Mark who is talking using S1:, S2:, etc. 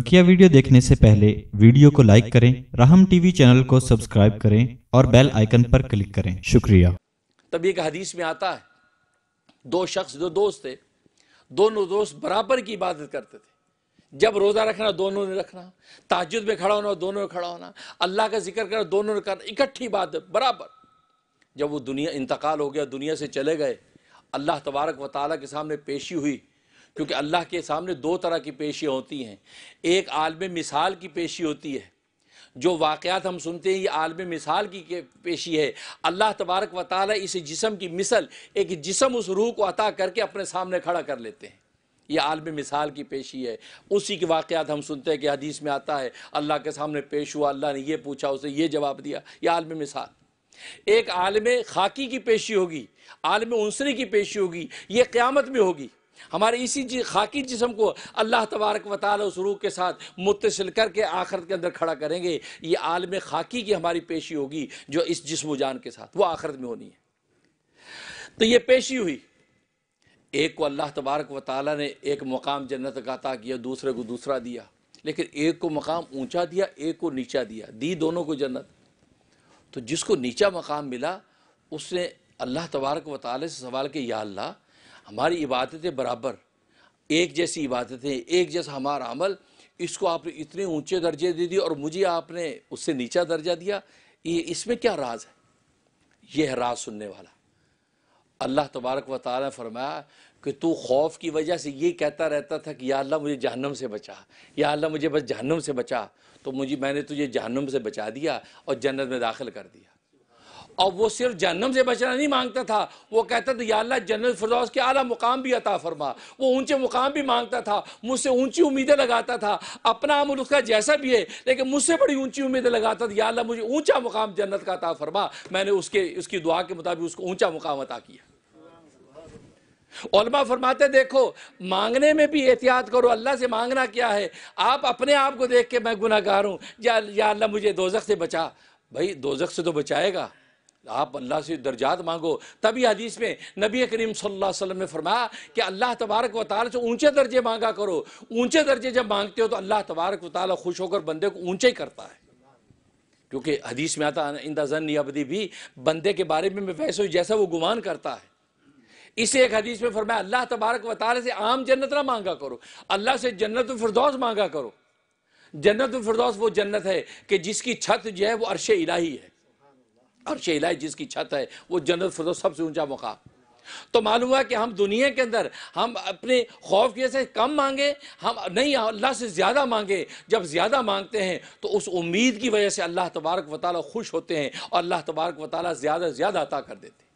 S1: बकिया वीडियो देखने से पहले वीडियो को लाइक करें राहम टीवी चैनल को सब्सक्राइब करें और बेल आइकन पर क्लिक करें शुक्रिया तब एक हदीस में आता है दो शख्स जो दोस्त थे दोनों दोस्त बराबर की इबादत करते थे जब रोज़ा रखना दोनों ने रखना ताजुद में खड़ा होना दोनों ने खड़ा होना अल्लाह का जिक्र करना दोनों ने करना इकट्ठी बात बराबर जब वो दुनिया इंतकाल हो गया दुनिया से चले गए अल्लाह तबारक व ताली के सामने पेशी हुई क्योंकि अल्लाह के सामने दो तरह की पेशियाँ होती हैं एक आलम मिसाल की पेशी होती है जो वाक़ात हम सुनते हैं ये आलम मिसाल की पेशी है अल्लाह तबारक व ताली इस जिसम की मिसल एक जिसम उस रूह को अता करके अपने सामने खड़ा कर लेते हैं ये आलम मिसाल की पेशी है उसी के वाक़ात हम सुनते हैं कि हदीस में आता है अल्लाह के सामने पेश हुआ अल्लाह ने यह पूछा उसे ये जवाब दिया ये आलम मिसाल एक आलम खाकी की पेशी होगी आलम उनसरी की पेशी होगी ये क़्यामत में होगी हमारे इसी जी खाकी जिसम को अल्लाह तबारक वताल उस रूह के साथ मुतसिल करके आखरत के अंदर खड़ा करेंगे ये आलम खाकी की हमारी पेशी होगी जो इस जिसम जान के साथ वो आखरत में होनी है तो ये पेशी हुई एक को अल्लाह तबारक वताल ने एक मकाम जन्नत का अता किया दूसरे को दूसरा दिया लेकिन एक को मकाम ऊंचा दिया एक को नीचा दिया दी दोनों को जन्नत तो जिसको नीचा मकाम मिला उसने अल्लाह तबारक वताले से सवाल किया या अल्लाह हमारी इबादतें बराबर एक जैसी इबादतें एक जैसा हमारा अमल इसको आपने इतने ऊंचे दर्जे दे दिए और मुझे आपने उससे नीचा दर्जा दिया ये इसमें क्या राज है यह है राज सुनने वाला अल्लाह तबारक व ताली ने फरमाया कि तू खौफ की वजह से ये कहता रहता था कि या अल्लाह मुझे जहन्नम से बचा या अल्लाह मुझे बस जहन्नम से बचा तो मुझे मैंने तुझे जहन्नम से बचा दिया और जन्नत में दाखिल कर दिया और वो सिर्फ जन्म से बचना नहीं मांगता था वो कहता था या जन्नत फरदौस के आला मुकाम भी अता फरमा वो ऊंचे मुकाम भी मांगता था मुझसे ऊंची उम्मीदें लगाता था अपना अमल उसका जैसा भी है लेकिन मुझसे बड़ी ऊंची उम्मीदें लगाता था या मुझे ऊंचा मुकाम जन्नत का अता फरमा मैंने उसके उसकी दुआ के मुताबिक उसको ऊंचा मुकाम अता किया फरमाते देखो मांगने में भी एहतियात करो अल्लाह से मांगना क्या है आप अपने आप को देख के मैं गुनागार हूँ या अल्लाह मुझे दोजक से बचा भाई दोजक से तो बचाएगा आप अल्लाह से दर्जात मांगो तभी हदीस में नबी करीम सल्लल्लाहु अलैहि वसल्लम ने फरमाया कि अल्लाह तबारक व से ऊंचे दर्जे मांगा करो ऊंचे दर्जे जब मांगते हो तो अल्लाह तबारक व ताल खुश होकर बंदे को ऊंचे ही करता है क्योंकि हदीस में आता इंदा जन अबदी भी बंदे के बारे में वैसे जैसा वो गुमान करता है इसे एक हदीस में फरमाया अल्लाह तबारक व से आम जन्नत ना मांगा करो अल्लाह से जन्नत फिरदौस मांगा करो जन्नत फिरदौस वो जन्नत है कि जिसकी छत जो है वो अरश इलाही है और शेला जिसकी छत है वो जन्नत फिर सबसे ऊंचा मुकाम तो मालूम हुआ कि हम दुनिया के अंदर हम अपने खौफ की से कम मांगे हम नहीं अल्लाह से ज़्यादा मांगे जब ज़्यादा मांगते हैं तो उस उम्मीद की वजह से अल्लाह तबारक वाली खुश होते हैं और अल्लाह तबारक वाली ज़्यादा ज़्यादा अता कर देते हैं